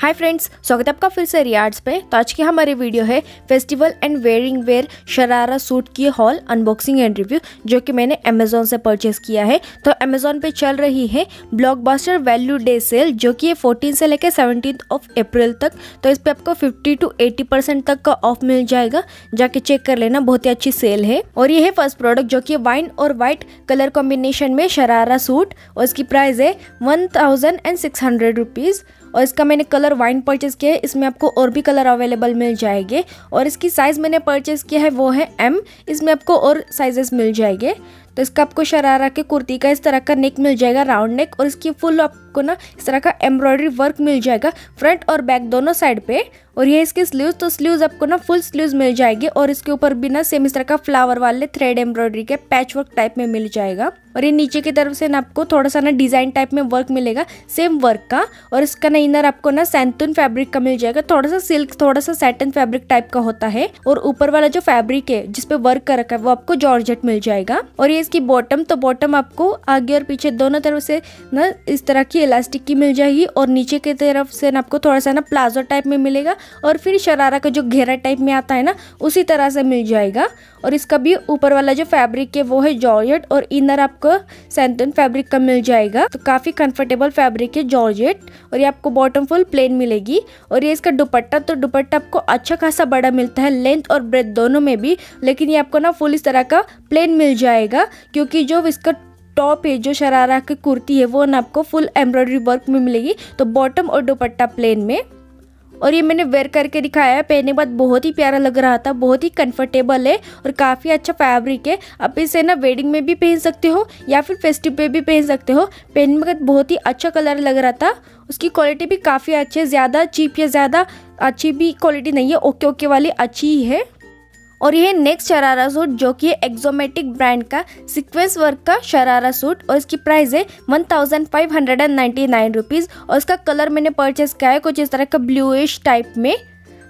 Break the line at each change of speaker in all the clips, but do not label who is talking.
hi friends स्वागत है आपका फिर से रियाड्स पे तो आज की हमारी वीडियो है festival and wearing wear sharara suit की हॉल अनबॉक्सिंग एंड रिव्यू जो कि मैंने अमेजोन से परचेस किया है तो अमेजोन पे चल रही है ब्लॉकबस्टर वैल्यू डे सेल जो कि ये 14 से लेकर 17 ऑफ अप्रैल तक तो इस पर आपको फिफ्टी टू एटी परसेंट तक का ऑफ मिल जाएगा जाके चेक कर लेना बहुत ही अच्छी सेल है और ये है फर्स्ट प्रोडक्ट जो कि वाइन और वाइट कलर कॉम्बिनेशन में शरारा सूट और इसकी प्राइस है वन थाउजेंड और इसका मैंने कलर वाइन परचेज़ किया है इसमें आपको और भी कलर अवेलेबल मिल जाएंगे और इसकी साइज़ मैंने परचेज़ किया है वो है एम इसमें आपको और साइजेस मिल जाएंगे तो इसका आपको शरारा के कुर्ती का इस तरह का नेक मिल जाएगा राउंड नेक और इसकी फुल आपको ना इस तरह का एम्ब्रॉयडरी वर्क मिल जाएगा फ्रंट और बैक दोनों साइड पे और ये इसके स्लीव्स तो स्लीव्स आपको ना फुल स्लीव्स मिल जाएगी और इसके ऊपर भी ना सेम इस तरह का फ्लावर वाले थ्रेड एम्ब्रॉयडरी के पैच वर्क टाइप में मिल जाएगा और ये नीचे की तरफ से ना आपको थोड़ा सा ना डिजाइन टाइप में वर्क मिलेगा सेम वर्क का और इसका ना इनर आपको ना सैंतून फैब्रिक का मिल जाएगा थोड़ा सा सिल्क थोड़ा सा सैटन फैब्रिक टाइप का होता है और ऊपर वाला जो फैब्रिक है जिसपे वर्क कर रखा है वो आपको जॉर्जेट मिल जाएगा और ये इसकी बॉटम तो बॉटम आपको आगे और पीछे दोनों तरफ से ना इस तरह की इलास्टिक की मिल जाएगी और नीचे की तरफ से ना आपको थोड़ा सा ना प्लाजो टाइप में मिलेगा और फिर शरारा का जो घेरा टाइप में आता है ना उसी तरह से मिल जाएगा और इसका भी ऊपर वाला जो फैब्रिक है वो है जॉर्जेट और इनर आपको सैंतन फैब्रिक का मिल जाएगा तो काफ़ी कंफर्टेबल फैब्रिक है जॉर्जेट और ये आपको बॉटम फुल प्लेन मिलेगी और ये इसका दुपट्टा तो दुपट्टा आपको अच्छा खासा बड़ा मिलता है लेंथ और ब्रेथ दोनों में भी लेकिन ये आपको ना फुल इस तरह का प्लेन मिल जाएगा क्योंकि जो इसका टॉप है जो शरारा की कुर्ती है वो ना आपको फुल एम्ब्रॉयडरी वर्क में मिलेगी तो बॉटम और दुपट्टा प्लेन में और ये मैंने वेयर करके दिखाया है पहनने के बाद बहुत ही प्यारा लग रहा था बहुत ही कंफर्टेबल है और काफ़ी अच्छा फैब्रिक है आप इसे ना वेडिंग में भी पहन सकते हो या फिर फेस्टिव पे भी पहन सकते हो पहनने के बाद बहुत ही अच्छा कलर लग रहा था उसकी क्वालिटी भी काफ़ी अच्छी है ज़्यादा चीप या ज़्यादा अच्छी भी क्वालिटी नहीं है ओके ओके वाली अच्छी ही है और यह नेक्स्ट शरारा सूट जो कि एक्जोमेटिक ब्रांड का सिक्वेंस वर्क का शरारा सूट और इसकी प्राइस है one thousand five hundred and ninety nine rupees और इसका कलर मैंने परचेस किया है कुछ इस तरह का ब्लूइश टाइप में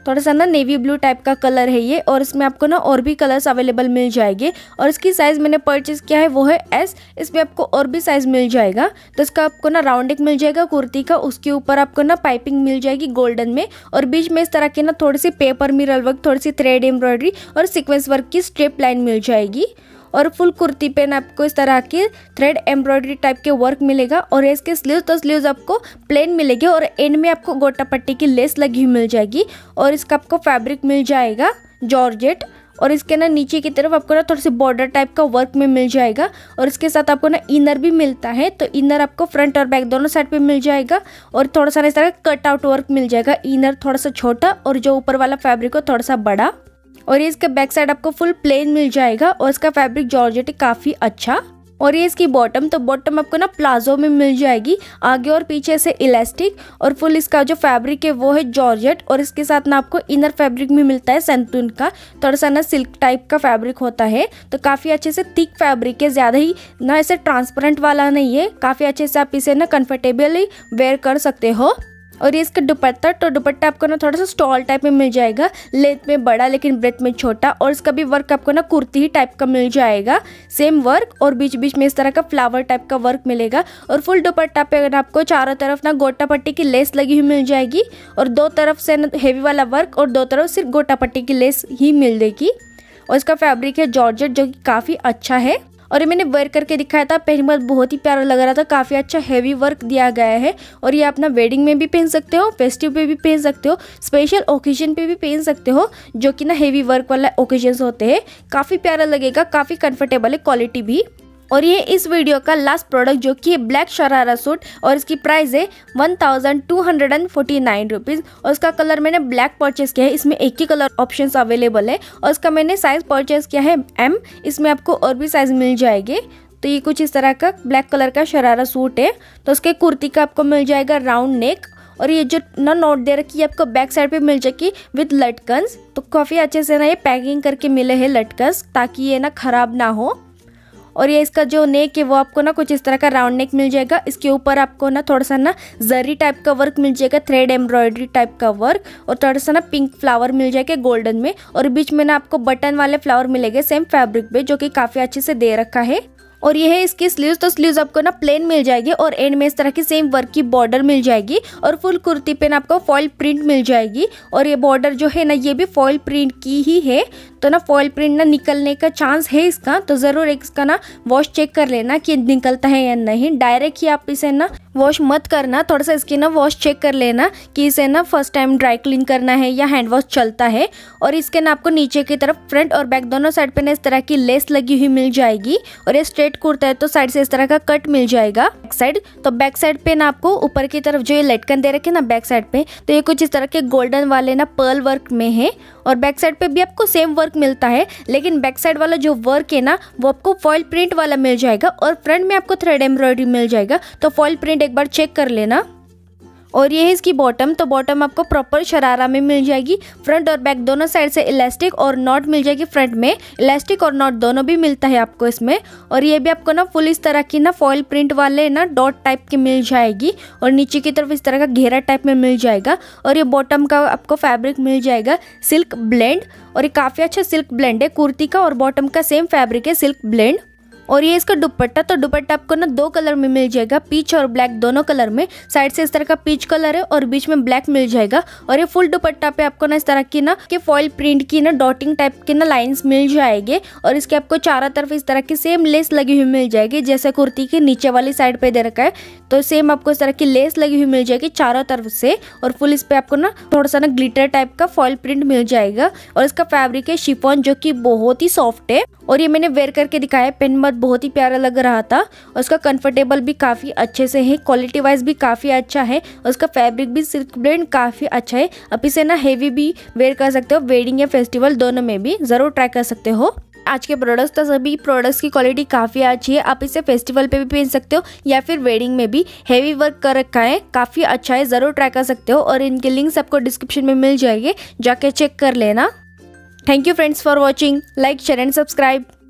थोड़ा सा ना नेवी ब्लू टाइप का कलर है ये और इसमें आपको ना और भी कलर्स अवेलेबल मिल जाएंगे और इसकी साइज़ मैंने परचेज़ किया है वो है एस इसमें आपको और भी साइज़ मिल जाएगा तो इसका आपको ना राउंड एक मिल जाएगा कुर्ती का उसके ऊपर आपको ना पाइपिंग मिल जाएगी गोल्डन में और बीच में इस तरह के ना थोड़ी सी पेपर मिरल वर्क थोड़ी सी थ्रेड एम्ब्रॉयडरी और सिक्वेंस वर्क की स्ट्रेप लाइन मिल जाएगी और फुल कुर्ती पे ना आपको इस तरह की थ्रेड एम्ब्रॉयडरी टाइप के वर्क मिलेगा और इसके स्लीव तो स्लीव आपको प्लेन मिलेगी और एंड में आपको गोटा पट्टी की लेस लगी हुई मिल जाएगी और इसका आपको फैब्रिक मिल जाएगा जॉर्जेट और इसके ना नीचे की तरफ आपको ना थोड़े से बॉर्डर टाइप का वर्क में मिल जाएगा और इसके साथ आपको ना इनर भी मिलता है तो इनर आपको फ्रंट और बैक दोनों साइड पे मिल जाएगा और थोड़ा सा ना इस तरह का कट आउट वर्क मिल जाएगा इनर थोड़ा सा छोटा और जो ऊपर वाला फैब्रिक हो थोड़ा सा बड़ा और ये इसका बैक साइड आपको फुल प्लेन मिल जाएगा और इसका फैब्रिक जॉर्जेट काफ़ी अच्छा और ये इसकी बॉटम तो बॉटम आपको ना प्लाजो में मिल जाएगी आगे और पीछे से इलास्टिक और फुल इसका जो फैब्रिक है वो है जॉर्जेट और इसके साथ ना आपको इनर फैब्रिक भी मिलता है सैंतून का थोड़ा सा ना सिल्क टाइप का फैब्रिक होता है तो काफ़ी अच्छे से थिक फैब्रिक है ज़्यादा ही ना ऐसे ट्रांसपेरेंट वाला नहीं है काफ़ी अच्छे से आप इसे ना कम्फर्टेबली वेयर कर सकते हो और ये इसका दुपट्टा तो दुपट्टा आपको ना थोड़ा सा स्टॉल टाइप में मिल जाएगा लेथ में बड़ा लेकिन ब्रेथ में छोटा और इसका भी वर्क आपको ना कुर्ती ही टाइप का मिल जाएगा सेम वर्क और बीच बीच में इस तरह का फ्लावर टाइप का वर्क मिलेगा और फुल दुपट्टा पे आपको चारों तरफ ना गोटा पट्टी की लेस लगी हुई मिल जाएगी और दो तरफ से ना हेवी वाला वर्क और दो तरफ सिर्फ गोटा पट्टी की लेस ही मिल देगी और इसका फैब्रिक है जॉर्जेट जो कि काफ़ी अच्छा है और ये मैंने वर्क करके दिखाया था पहली बार बहुत ही प्यारा लग रहा था काफ़ी अच्छा हैवी वर्क दिया गया है और ये अपना वेडिंग में भी पहन सकते हो फेस्टिव पे भी पहन सकते हो स्पेशल ओकेजन पे भी पहन सकते हो जो कि ना हैवी वर्क वाला ओकेजन्स होते हैं काफ़ी प्यारा लगेगा काफ़ी कंफर्टेबल है क्वालिटी भी और ये इस वीडियो का लास्ट प्रोडक्ट जो कि ब्लैक शरारा सूट और इसकी प्राइस है one thousand two hundred and forty nine rupees और उसका कलर मैंने ब्लैक परचेस किया है इसमें एक ही कलर ऑप्शन अवेलेबल है और उसका मैंने साइज़ परचेस किया है एम इसमें आपको और भी साइज़ मिल जाएगी तो ये कुछ इस तरह का ब्लैक कलर का शरारा सूट है तो उसके कुर्ती का आपको मिल जाएगा राउंड नेक और ये जो ना नोट दे रखी है आपको बैक साइड पे मिल जाएगी विथ लटकन्स तो काफ़ी अच्छे से ना ये पैकिंग करके मिले हैं लटकन्स ताकि ये ना ख़राब ना हो और ये इसका जो नेक है वो आपको ना कुछ इस तरह का राउंड नेक मिल जाएगा इसके ऊपर आपको ना थोड़ा सा ना जरी टाइप का वर्क मिल जाएगा थ्रेड एम्ब्रॉयडरी टाइप का वर्क और थोड़ा सा ना पिंक फ्लावर मिल जाएगा गोल्डन में और बीच में ना आपको बटन वाले फ्लावर मिलेंगे सेम फैब्रिक में जो कि काफ़ी अच्छे से दे रखा है और यह है इसकी स्लीव्स तो स्लीव्स आपको ना प्लेन मिल जाएगी और एंड में इस तरह की सेम वर्क की बॉर्डर मिल जाएगी और फुल कुर्ती पे ना आपको फॉइल प्रिंट मिल जाएगी और ये बॉर्डर जो है ना ये भी फॉइल प्रिंट की ही है तो ना फॉइल प्रिंट ना निकलने का चांस है इसका तो ज़रूर इसका ना वॉश चेक कर लेना कि निकलता है या नहीं डायरेक्ट ही आप इसे ना वॉश मत करना थोड़ा सा इसकी ना वॉश चेक कर लेना कि इसे ना फर्स्ट टाइम ड्राई क्लीन करना है या हैंड वॉश चलता है और इसके ना आपको नीचे की तरफ फ्रंट और बैक दोनों साइड पे ना इस तरह की लेस लगी हुई मिल जाएगी और ये स्ट्रेट कुर्ता है तो साइड से इस तरह का कट मिल जाएगा बैक साइड तो बैक साइड पे ना आपको ऊपर की तरफ जो ये लटकन दे रखे ना बैक साइड पे तो ये कुछ इस तरह के गोल्डन वाले ना पर्ल वर्क में है और बैक साइड पे भी आपको सेम वर्क वर्क मिलता है लेकिन बैक साइड वाला जो वर्क है ना वो आपको फॉइल प्रिंट वाला मिल जाएगा और फ्रंट में आपको थ्रेड एम्ब्रॉयडरी मिल जाएगा तो फॉइल प्रिंट एक बार चेक कर लेना और ये है इसकी बॉटम तो बॉटम आपको प्रॉपर शरारा में मिल जाएगी फ्रंट और बैक दोनों साइड से इलास्टिक और नॉट मिल जाएगी फ्रंट में इलास्टिक और नॉट दोनों भी मिलता है आपको इसमें और ये भी आपको ना फुल इस तरह की ना फॉयल प्रिंट वाले ना डॉट टाइप की मिल जाएगी और नीचे की तरफ इस तरह का घेरा टाइप में मिल जाएगा और ये बॉटम का आपको फैब्रिक मिल जाएगा सिल्क ब्लेंड और ये काफ़ी अच्छा सिल्क ब्लेंड है कुर्ती का और बॉटम का सेम फैब्रिक है सिल्क ब्लेंड और ये इसका दुपट्टा तो दुपट्टा आपको ना दो कलर में मिल जाएगा पीच और ब्लैक दोनों कलर में साइड से इस तरह का पीच कलर है और बीच में ब्लैक मिल जाएगा और ये फुल दुपट्टा पे आपको ना इस तरह की ना के फॉइल प्रिंट की ना डॉटिंग टाइप के ना लाइंस मिल जाएंगे और इसके आपको चारों तरफ इस तरह की सेम लेस लगी हुई मिल जाएगी जैसे कुर्ती के नीचे वाली साइड पे दे रखा है तो सेम आपको इस तरह की लेस लगी हुई मिल जाएगी चारों तरफ से और फुल इस पे आपको ना थोड़ा सा ना ग्लिटर टाइप का फॉइल प्रिंट मिल जाएगा और इसका फैब्रिक है शिफॉन जो की बहुत ही सॉफ्ट है और ये मैंने वेयर करके दिखाया पेन बहुत बहुत ही प्यारा लग रहा था उसका कंफर्टेबल भी काफ़ी अच्छे से है क्वालिटी वाइज भी काफ़ी अच्छा है उसका फैब्रिक भी सिल्क ब्रेंड काफ़ी अच्छा है आप इसे ना हेवी भी वेयर कर सकते हो वेडिंग या फेस्टिवल दोनों में भी ज़रूर ट्राई कर सकते हो आज के प्रोडक्ट्स तो सभी प्रोडक्ट्स की क्वालिटी काफ़ी अच्छी है आप इसे फेस्टिवल पे भी पहन सकते हो या फिर वेडिंग में भी हैवी वर्क कर रखा है काफ़ी अच्छा है ज़रूर ट्राई कर सकते हो और इनके लिंक्स आपको डिस्क्रिप्शन में मिल जाएंगे जाके चेक कर लेना thank you friends for watching like share and subscribe